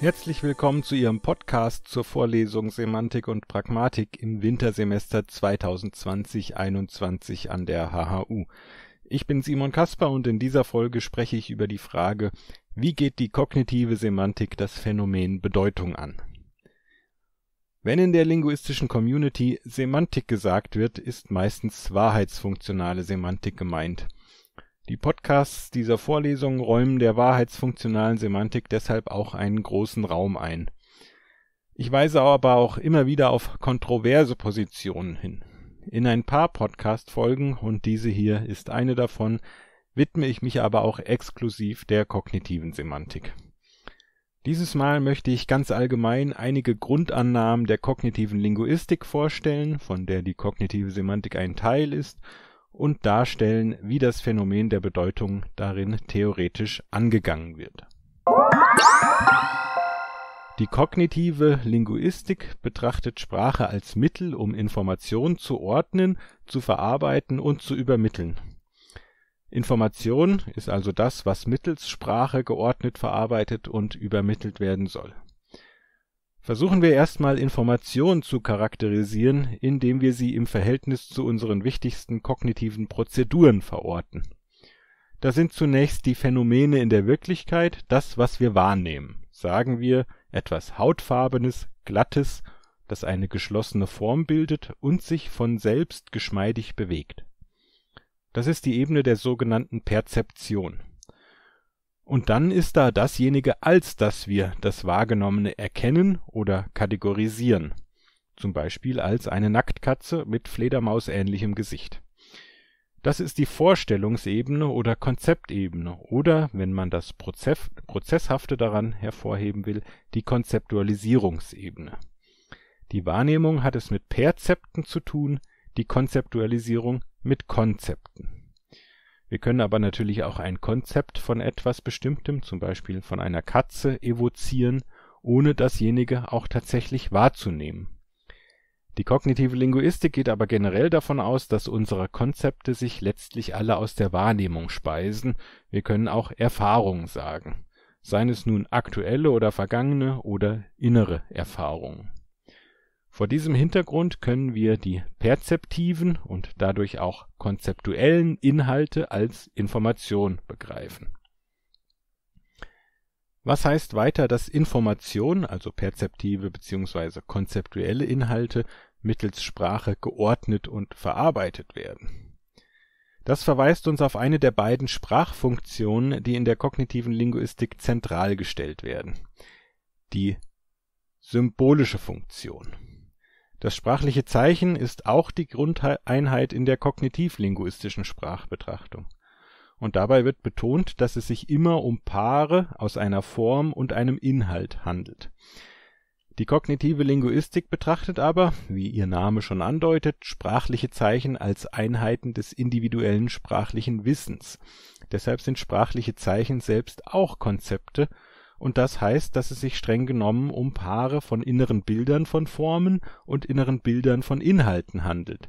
Herzlich willkommen zu Ihrem Podcast zur Vorlesung Semantik und Pragmatik im Wintersemester 2020-21 an der HHU. Ich bin Simon Kasper und in dieser Folge spreche ich über die Frage, wie geht die kognitive Semantik das Phänomen Bedeutung an? Wenn in der linguistischen Community Semantik gesagt wird, ist meistens wahrheitsfunktionale Semantik gemeint. Die Podcasts dieser Vorlesungen räumen der wahrheitsfunktionalen Semantik deshalb auch einen großen Raum ein. Ich weise aber auch immer wieder auf kontroverse Positionen hin. In ein paar Podcast-Folgen, und diese hier ist eine davon, widme ich mich aber auch exklusiv der kognitiven Semantik. Dieses Mal möchte ich ganz allgemein einige Grundannahmen der kognitiven Linguistik vorstellen, von der die kognitive Semantik ein Teil ist, und darstellen, wie das Phänomen der Bedeutung darin theoretisch angegangen wird. Die kognitive Linguistik betrachtet Sprache als Mittel, um Informationen zu ordnen, zu verarbeiten und zu übermitteln. Information ist also das, was mittels Sprache geordnet verarbeitet und übermittelt werden soll Versuchen wir erstmal Informationen zu charakterisieren, indem wir sie im Verhältnis zu unseren wichtigsten kognitiven Prozeduren verorten. Da sind zunächst die Phänomene in der Wirklichkeit, das, was wir wahrnehmen. Sagen wir etwas Hautfarbenes, Glattes, das eine geschlossene Form bildet und sich von selbst geschmeidig bewegt. Das ist die Ebene der sogenannten Perzeption und dann ist da dasjenige, als dass wir das Wahrgenommene erkennen oder kategorisieren, zum Beispiel als eine Nacktkatze mit fledermausähnlichem Gesicht. Das ist die Vorstellungsebene oder Konzeptebene oder, wenn man das Prozess Prozesshafte daran hervorheben will, die Konzeptualisierungsebene. Die Wahrnehmung hat es mit Perzepten zu tun, die Konzeptualisierung mit Konzepten wir können aber natürlich auch ein Konzept von etwas Bestimmtem, zum Beispiel von einer Katze, evozieren, ohne dasjenige auch tatsächlich wahrzunehmen. Die kognitive Linguistik geht aber generell davon aus, dass unsere Konzepte sich letztlich alle aus der Wahrnehmung speisen, wir können auch Erfahrung sagen, seien es nun aktuelle oder vergangene oder innere Erfahrungen vor diesem Hintergrund können wir die perzeptiven und dadurch auch konzeptuellen Inhalte als Information begreifen. Was heißt weiter, dass Information also (perzeptive bzw. konzeptuelle Inhalte) mittels Sprache geordnet und verarbeitet werden? Das verweist uns auf eine der beiden Sprachfunktionen, die in der kognitiven Linguistik zentral gestellt werden: die symbolische Funktion das sprachliche Zeichen ist auch die Grundeinheit in der kognitiv-linguistischen Sprachbetrachtung. Und dabei wird betont, dass es sich immer um Paare aus einer Form und einem Inhalt handelt. Die kognitive Linguistik betrachtet aber, wie ihr Name schon andeutet, sprachliche Zeichen als Einheiten des individuellen sprachlichen Wissens. Deshalb sind sprachliche Zeichen selbst auch Konzepte und das heißt, dass es sich streng genommen um Paare von inneren Bildern von Formen und inneren Bildern von Inhalten handelt,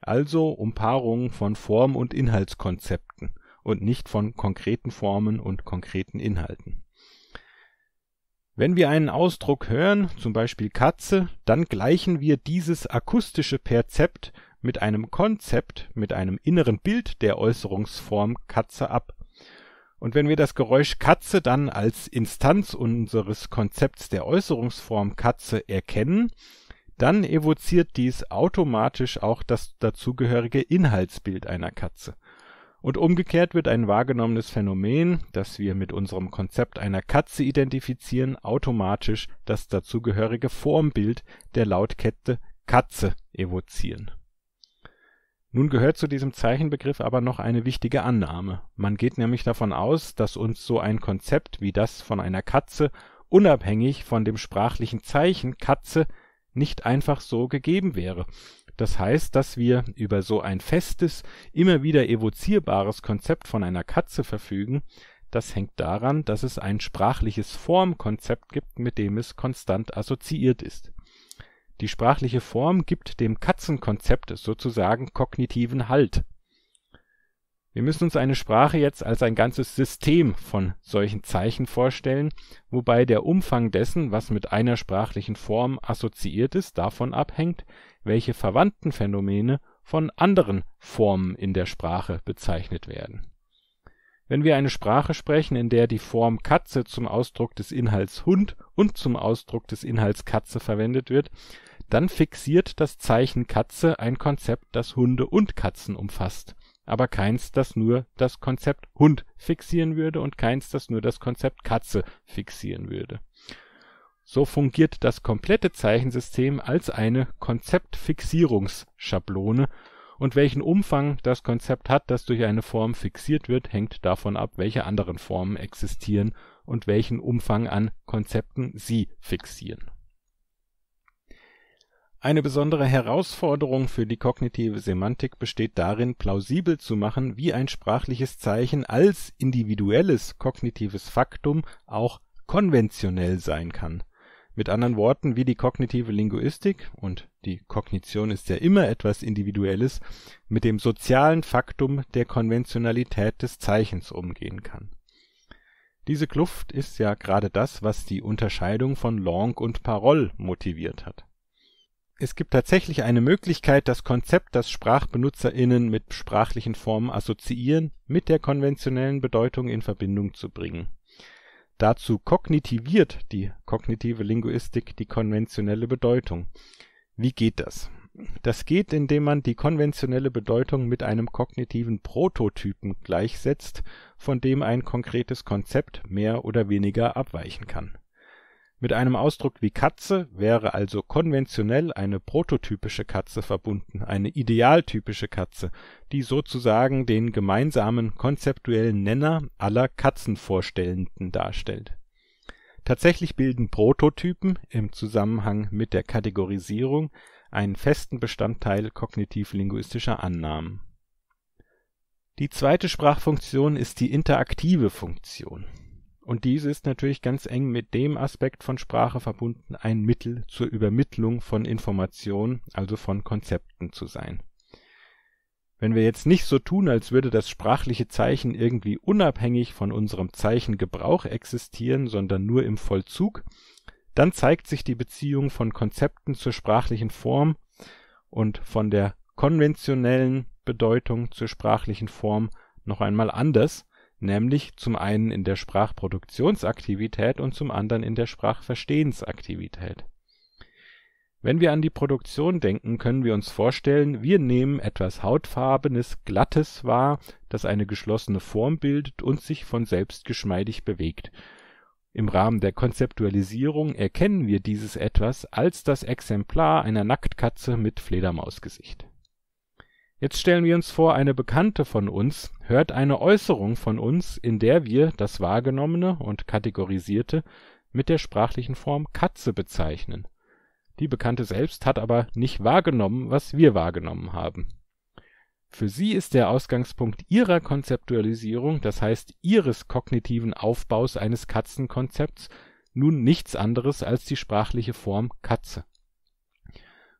also um Paarungen von Form und Inhaltskonzepten und nicht von konkreten Formen und konkreten Inhalten. Wenn wir einen Ausdruck hören, zum Beispiel Katze, dann gleichen wir dieses akustische Perzept mit einem Konzept, mit einem inneren Bild der Äußerungsform Katze ab und wenn wir das Geräusch Katze dann als Instanz unseres Konzepts der Äußerungsform Katze erkennen, dann evoziert dies automatisch auch das dazugehörige Inhaltsbild einer Katze. Und umgekehrt wird ein wahrgenommenes Phänomen, das wir mit unserem Konzept einer Katze identifizieren, automatisch das dazugehörige Formbild der Lautkette Katze evozieren nun gehört zu diesem Zeichenbegriff aber noch eine wichtige Annahme. Man geht nämlich davon aus, dass uns so ein Konzept wie das von einer Katze unabhängig von dem sprachlichen Zeichen „ Katze “nicht einfach so gegeben wäre. Das heißt, dass wir über so ein festes, immer wieder evozierbares Konzept von einer Katze verfügen, das hängt daran, dass es ein sprachliches Formkonzept gibt, mit dem es konstant assoziiert ist die sprachliche Form gibt dem Katzenkonzept sozusagen kognitiven Halt. Wir müssen uns eine Sprache jetzt als ein ganzes System von solchen Zeichen vorstellen, wobei der Umfang dessen, was mit einer sprachlichen Form assoziiert ist, davon abhängt, welche verwandten Phänomene von anderen Formen in der Sprache bezeichnet werden. Wenn wir eine Sprache sprechen, in der die Form Katze zum Ausdruck des Inhalts Hund und zum Ausdruck des Inhalts Katze verwendet wird dann fixiert das Zeichen Katze ein Konzept, das Hunde und Katzen umfasst, aber keins, das nur das Konzept Hund fixieren würde und keins, das nur das Konzept Katze fixieren würde. So fungiert das komplette Zeichensystem als eine Konzeptfixierungsschablone, und welchen Umfang das Konzept hat, das durch eine Form fixiert wird, hängt davon ab, welche anderen Formen existieren und welchen Umfang an Konzepten sie fixieren eine besondere Herausforderung für die kognitive Semantik besteht darin, plausibel zu machen, wie ein sprachliches Zeichen als individuelles kognitives Faktum auch konventionell sein kann. Mit anderen Worten, wie die kognitive Linguistik (und die Kognition ist ja immer etwas Individuelles) mit dem sozialen Faktum der Konventionalität des Zeichens umgehen kann. Diese Kluft ist ja gerade das, was die Unterscheidung von Long und Parole motiviert hat es gibt tatsächlich eine Möglichkeit, das Konzept, das SprachbenutzerInnen mit sprachlichen Formen assoziieren, mit der konventionellen Bedeutung in Verbindung zu bringen. Dazu kognitiviert die kognitive Linguistik die konventionelle Bedeutung. Wie geht das? Das geht, indem man die konventionelle Bedeutung mit einem kognitiven Prototypen gleichsetzt, von dem ein konkretes Konzept mehr oder weniger abweichen kann mit einem Ausdruck wie „ Katze “wäre also konventionell eine prototypische Katze verbunden, eine idealtypische Katze, die sozusagen den gemeinsamen konzeptuellen Nenner aller Katzenvorstellenden darstellt. Tatsächlich bilden Prototypen im Zusammenhang mit der Kategorisierung einen festen Bestandteil kognitiv-linguistischer Annahmen. Die zweite Sprachfunktion ist die interaktive Funktion und diese ist natürlich ganz eng mit dem Aspekt von Sprache verbunden, ein Mittel zur Übermittlung von Informationen, also von Konzepten zu sein. Wenn wir jetzt nicht so tun, als würde das sprachliche Zeichen irgendwie unabhängig von unserem Zeichengebrauch existieren, sondern nur im Vollzug, dann zeigt sich die Beziehung von Konzepten zur sprachlichen Form und von der konventionellen Bedeutung zur sprachlichen Form noch einmal anders nämlich zum einen in der Sprachproduktionsaktivität und zum anderen in der Sprachverstehensaktivität. Wenn wir an die Produktion denken, können wir uns vorstellen, wir nehmen etwas hautfarbenes, glattes wahr, das eine geschlossene Form bildet und sich von selbst geschmeidig bewegt. Im Rahmen der Konzeptualisierung erkennen wir dieses Etwas als das Exemplar einer Nacktkatze mit Fledermausgesicht Jetzt stellen wir uns vor, eine Bekannte von uns hört eine Äußerung von uns, in der wir das Wahrgenommene und Kategorisierte mit der sprachlichen Form „ Katze “bezeichnen. Die Bekannte selbst hat aber nicht wahrgenommen, was wir wahrgenommen haben. Für sie ist der Ausgangspunkt ihrer Konzeptualisierung, das heißt ihres kognitiven Aufbaus eines Katzenkonzepts, nun nichts anderes als die sprachliche Form „ Katze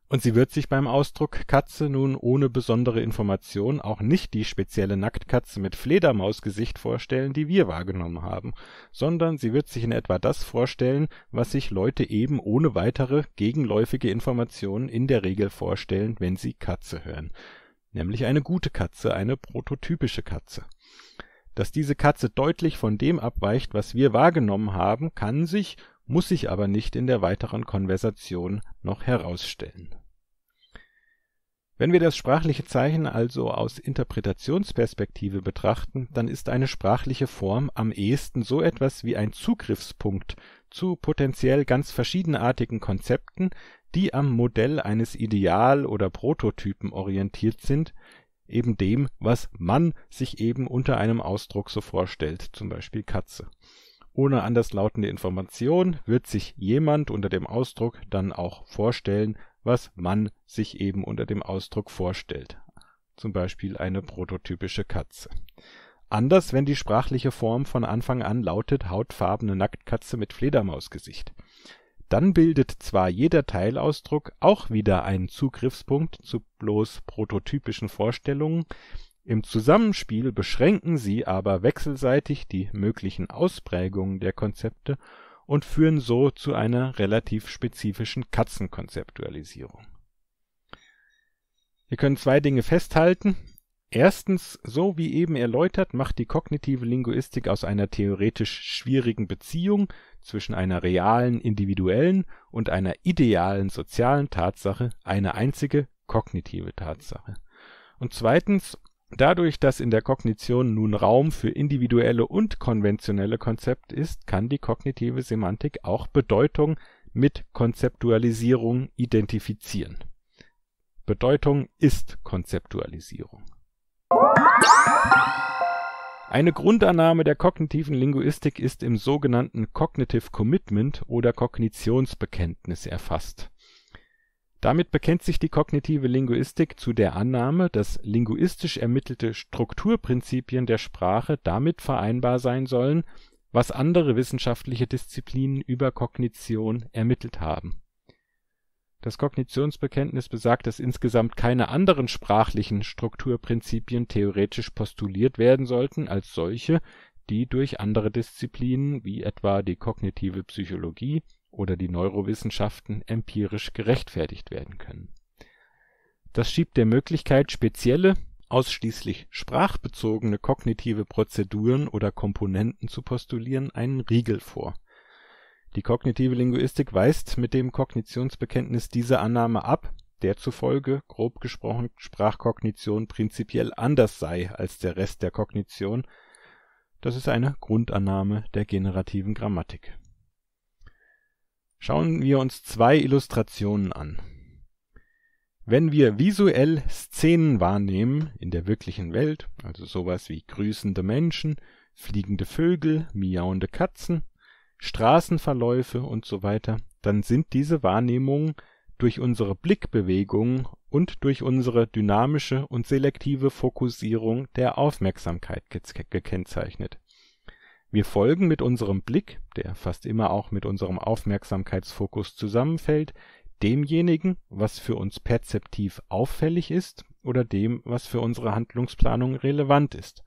und sie wird sich beim Ausdruck „ Katze “nun ohne besondere Information auch nicht die spezielle Nacktkatze mit Fledermausgesicht vorstellen, die wir wahrgenommen haben, sondern sie wird sich in etwa das vorstellen, was sich Leute eben ohne weitere gegenläufige Informationen in der Regel vorstellen, wenn sie „ Katze “hören, nämlich eine gute Katze, eine prototypische Katze. Dass diese Katze deutlich von dem abweicht, was wir wahrgenommen haben, kann sich muss sich aber nicht in der weiteren Konversation noch herausstellen. Wenn wir das sprachliche Zeichen also aus Interpretationsperspektive betrachten, dann ist eine sprachliche Form am ehesten so etwas wie ein Zugriffspunkt zu potenziell ganz verschiedenartigen Konzepten, die am Modell eines Ideal oder Prototypen orientiert sind, eben dem, was man sich eben unter einem Ausdruck so vorstellt, zum Beispiel Katze ohne anderslautende Information wird sich jemand unter dem Ausdruck dann auch vorstellen, was man sich eben unter dem Ausdruck vorstellt Zum Beispiel eine prototypische Katze). Anders, wenn die sprachliche Form von Anfang an lautet hautfarbene Nacktkatze mit Fledermausgesicht. Dann bildet zwar jeder Teilausdruck auch wieder einen Zugriffspunkt zu bloß prototypischen Vorstellungen im Zusammenspiel beschränken sie aber wechselseitig die möglichen Ausprägungen der Konzepte und führen so zu einer relativ spezifischen Katzenkonzeptualisierung. Wir können zwei Dinge festhalten. Erstens, so wie eben erläutert, macht die kognitive Linguistik aus einer theoretisch schwierigen Beziehung zwischen einer realen individuellen und einer idealen sozialen Tatsache eine einzige kognitive Tatsache. Und zweitens, Dadurch, dass in der Kognition nun Raum für individuelle und konventionelle Konzepte ist, kann die kognitive Semantik auch Bedeutung mit Konzeptualisierung identifizieren. Bedeutung ist Konzeptualisierung. Eine Grundannahme der kognitiven Linguistik ist im sogenannten Cognitive Commitment oder Kognitionsbekenntnis erfasst damit bekennt sich die Kognitive Linguistik zu der Annahme, dass linguistisch ermittelte Strukturprinzipien der Sprache damit vereinbar sein sollen, was andere wissenschaftliche Disziplinen über Kognition ermittelt haben. Das Kognitionsbekenntnis besagt, dass insgesamt keine anderen sprachlichen Strukturprinzipien theoretisch postuliert werden sollten als solche, die durch andere Disziplinen wie etwa die Kognitive Psychologie oder die Neurowissenschaften empirisch gerechtfertigt werden können. Das schiebt der Möglichkeit, spezielle, ausschließlich sprachbezogene kognitive Prozeduren oder Komponenten zu postulieren, einen Riegel vor. Die kognitive Linguistik weist mit dem Kognitionsbekenntnis diese Annahme ab, der zufolge, grob gesprochen, Sprachkognition prinzipiell anders sei als der Rest der Kognition. Das ist eine Grundannahme der generativen Grammatik Schauen wir uns zwei Illustrationen an. Wenn wir visuell Szenen wahrnehmen in der wirklichen Welt, also sowas wie grüßende Menschen, fliegende Vögel, miauende Katzen, Straßenverläufe und so weiter, dann sind diese Wahrnehmungen durch unsere Blickbewegungen und durch unsere dynamische und selektive Fokussierung der Aufmerksamkeit gekennzeichnet wir folgen mit unserem Blick, der fast immer auch mit unserem Aufmerksamkeitsfokus zusammenfällt, demjenigen, was für uns perzeptiv auffällig ist oder dem, was für unsere Handlungsplanung relevant ist,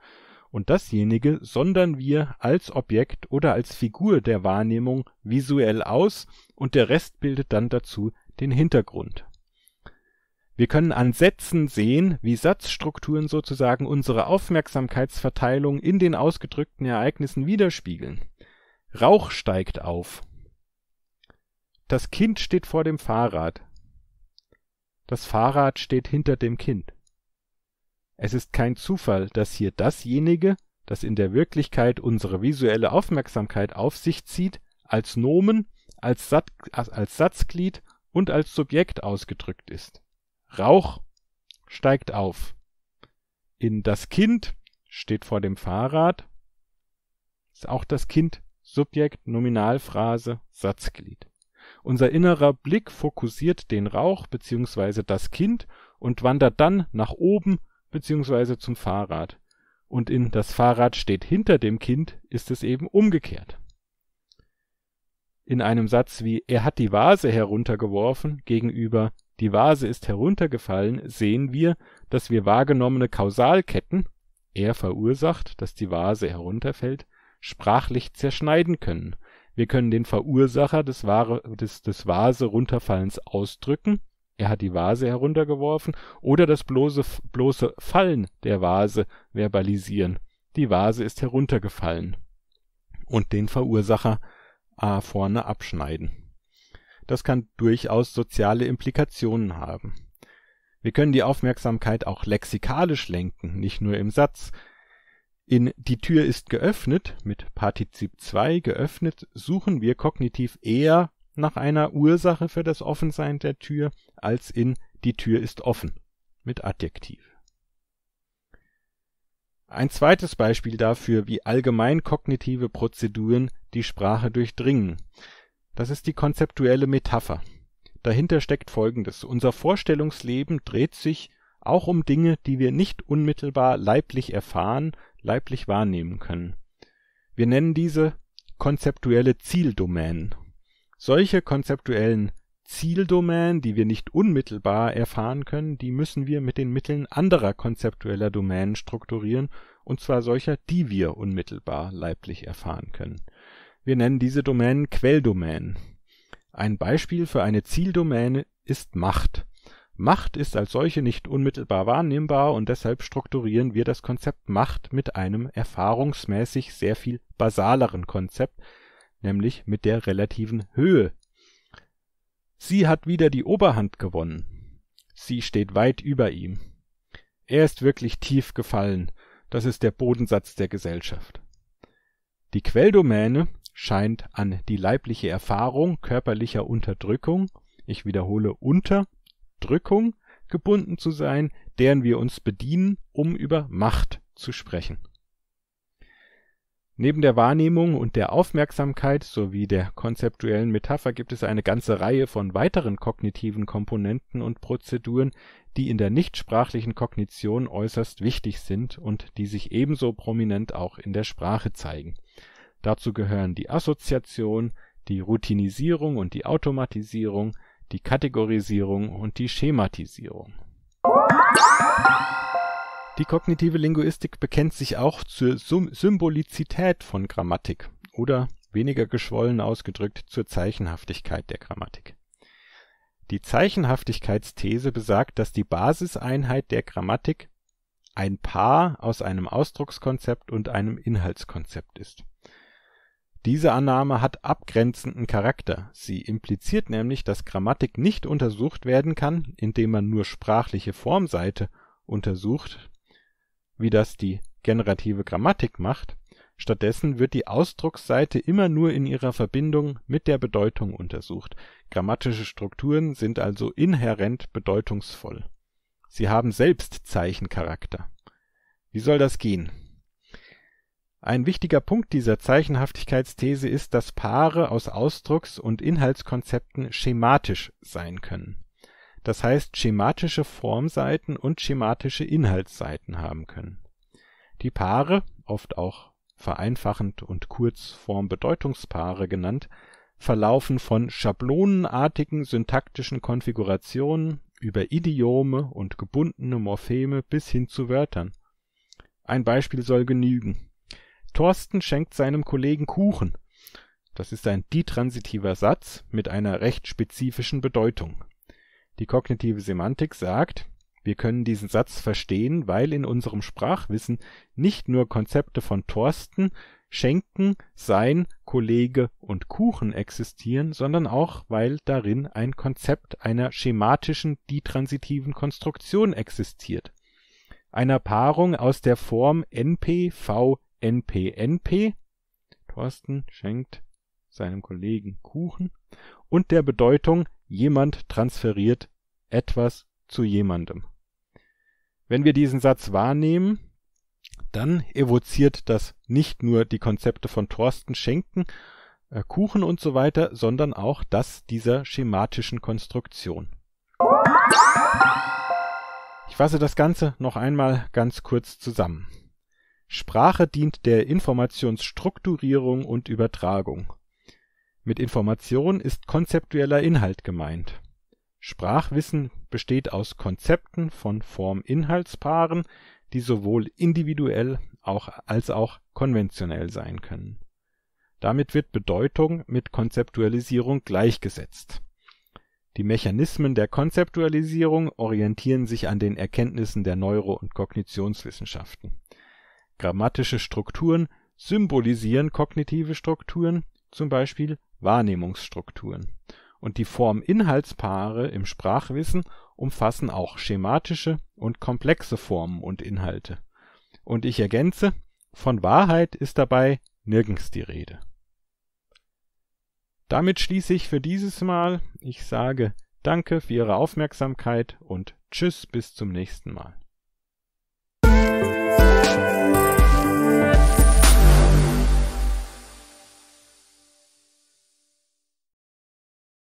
und dasjenige sondern wir als Objekt oder als Figur der Wahrnehmung visuell aus und der Rest bildet dann dazu den Hintergrund wir können an Sätzen sehen, wie Satzstrukturen sozusagen unsere Aufmerksamkeitsverteilung in den ausgedrückten Ereignissen widerspiegeln. Rauch steigt auf. Das Kind steht vor dem Fahrrad. Das Fahrrad steht hinter dem Kind. Es ist kein Zufall, dass hier dasjenige, das in der Wirklichkeit unsere visuelle Aufmerksamkeit auf sich zieht, als Nomen, als, Sat als Satzglied und als Subjekt ausgedrückt ist Rauch steigt auf. In das Kind steht vor dem Fahrrad. Ist auch das Kind Subjekt, Nominalphrase, Satzglied. Unser innerer Blick fokussiert den Rauch bzw. das Kind und wandert dann nach oben bzw. zum Fahrrad. Und in das Fahrrad steht hinter dem Kind ist es eben umgekehrt. In einem Satz wie er hat die Vase heruntergeworfen gegenüber die Vase ist heruntergefallen, sehen wir, dass wir wahrgenommene Kausalketten (er verursacht, dass die Vase herunterfällt) sprachlich zerschneiden können. Wir können den Verursacher des Vase-Runterfallens ausdrücken (er hat die Vase heruntergeworfen) oder das bloße Fallen der Vase verbalisieren (die Vase ist heruntergefallen) und den Verursacher a vorne abschneiden das kann durchaus soziale Implikationen haben. Wir können die Aufmerksamkeit auch lexikalisch lenken, nicht nur im Satz. In Die Tür ist geöffnet mit Partizip 2 geöffnet suchen wir kognitiv eher nach einer Ursache für das Offensein der Tür als in Die Tür ist offen mit Adjektiv. Ein zweites Beispiel dafür, wie allgemein kognitive Prozeduren die Sprache durchdringen das ist die konzeptuelle Metapher. Dahinter steckt Folgendes. Unser Vorstellungsleben dreht sich auch um Dinge, die wir nicht unmittelbar leiblich erfahren, leiblich wahrnehmen können. Wir nennen diese konzeptuelle Zieldomänen. Solche konzeptuellen Zieldomänen, die wir nicht unmittelbar erfahren können, die müssen wir mit den Mitteln anderer konzeptueller Domänen strukturieren, und zwar solcher, die wir unmittelbar leiblich erfahren können wir nennen diese Domänen Quelldomänen. Ein Beispiel für eine Zieldomäne ist Macht. Macht ist als solche nicht unmittelbar wahrnehmbar und deshalb strukturieren wir das Konzept Macht mit einem erfahrungsmäßig sehr viel basaleren Konzept, nämlich mit der relativen Höhe. Sie hat wieder die Oberhand gewonnen. Sie steht weit über ihm. Er ist wirklich tief gefallen. Das ist der Bodensatz der Gesellschaft. Die Quelldomäne scheint an die leibliche Erfahrung körperlicher Unterdrückung ich wiederhole Unterdrückung gebunden zu sein, deren wir uns bedienen, um über Macht zu sprechen. Neben der Wahrnehmung und der Aufmerksamkeit sowie der konzeptuellen Metapher gibt es eine ganze Reihe von weiteren kognitiven Komponenten und Prozeduren, die in der nichtsprachlichen Kognition äußerst wichtig sind und die sich ebenso prominent auch in der Sprache zeigen Dazu gehören die Assoziation, die Routinisierung und die Automatisierung, die Kategorisierung und die Schematisierung. Die kognitive Linguistik bekennt sich auch zur Symbolizität von Grammatik oder, weniger geschwollen ausgedrückt, zur Zeichenhaftigkeit der Grammatik. Die Zeichenhaftigkeitsthese besagt, dass die Basiseinheit der Grammatik ein Paar aus einem Ausdruckskonzept und einem Inhaltskonzept ist diese Annahme hat abgrenzenden Charakter, sie impliziert nämlich, dass Grammatik nicht untersucht werden kann, indem man nur sprachliche Formseite untersucht, wie das die generative Grammatik macht, stattdessen wird die Ausdrucksseite immer nur in ihrer Verbindung mit der Bedeutung untersucht, grammatische Strukturen sind also inhärent bedeutungsvoll. Sie haben selbst Zeichencharakter. Wie soll das gehen ein wichtiger Punkt dieser Zeichenhaftigkeitsthese ist, dass Paare aus Ausdrucks und Inhaltskonzepten schematisch sein können, das heißt schematische Formseiten und schematische Inhaltsseiten haben können. Die Paare (oft auch vereinfachend und kurz Formbedeutungspaare genannt) verlaufen von schablonenartigen syntaktischen Konfigurationen über Idiome und gebundene Morpheme bis hin zu Wörtern. Ein Beispiel soll genügen Thorsten schenkt seinem Kollegen Kuchen. Das ist ein ditransitiver Satz mit einer recht spezifischen Bedeutung. Die kognitive Semantik sagt, wir können diesen Satz verstehen, weil in unserem Sprachwissen nicht nur Konzepte von Thorsten, Schenken, Sein, Kollege und Kuchen existieren, sondern auch, weil darin ein Konzept einer schematischen ditransitiven Konstruktion existiert, einer Paarung aus der Form NP-V NPNP. Thorsten schenkt seinem Kollegen Kuchen und der Bedeutung jemand transferiert etwas zu jemandem. Wenn wir diesen Satz wahrnehmen, dann evoziert das nicht nur die Konzepte von Thorsten Schenken, äh, Kuchen und so weiter, sondern auch das dieser schematischen Konstruktion. Ich fasse das Ganze noch einmal ganz kurz zusammen. Sprache dient der Informationsstrukturierung und übertragung. Mit Information ist konzeptueller Inhalt gemeint. Sprachwissen besteht aus Konzepten von form inhaltspaaren die sowohl individuell als auch konventionell sein können. Damit wird Bedeutung mit Konzeptualisierung gleichgesetzt. Die Mechanismen der Konzeptualisierung orientieren sich an den Erkenntnissen der Neuro und Kognitionswissenschaften Grammatische Strukturen symbolisieren kognitive Strukturen zum Beispiel Wahrnehmungsstrukturen) und die form inhaltspaare im Sprachwissen umfassen auch schematische und komplexe Formen und Inhalte. Und ich ergänze: Von Wahrheit ist dabei nirgends die Rede. Damit schließe ich für dieses Mal. Ich sage Danke für Ihre Aufmerksamkeit und Tschüss bis zum nächsten Mal